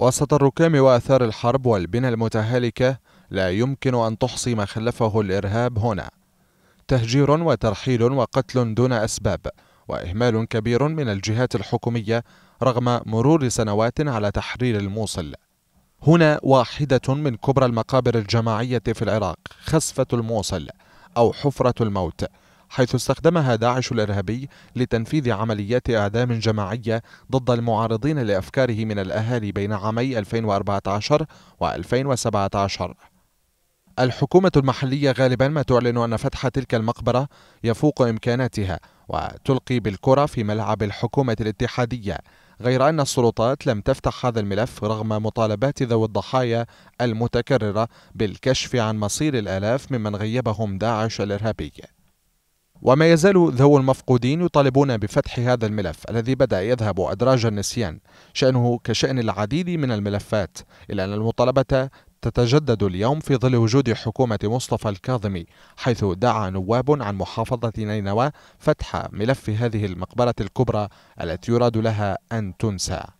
وسط الركام وآثار الحرب والبنى المتهالكة لا يمكن أن تحصي ما خلفه الإرهاب هنا تهجير وترحيل وقتل دون أسباب وإهمال كبير من الجهات الحكومية رغم مرور سنوات على تحرير الموصل هنا واحدة من كبرى المقابر الجماعية في العراق خسفة الموصل أو حفرة الموت حيث استخدمها داعش الإرهابي لتنفيذ عمليات إعدام جماعية ضد المعارضين لأفكاره من الأهالي بين عامي 2014 و 2017 الحكومة المحلية غالبا ما تعلن أن فتح تلك المقبرة يفوق إمكاناتها وتلقي بالكرة في ملعب الحكومة الاتحادية غير أن السلطات لم تفتح هذا الملف رغم مطالبات ذوي الضحايا المتكررة بالكشف عن مصير الآلاف ممن غيبهم داعش الإرهابي وما يزال ذو المفقودين يطالبون بفتح هذا الملف الذي بدأ يذهب أدراج النسيان شأنه كشأن العديد من الملفات إلا أن المطالبة تتجدد اليوم في ظل وجود حكومة مصطفى الكاظمي حيث دعا نواب عن محافظة نينوى فتح ملف هذه المقبرة الكبرى التي يراد لها أن تنسى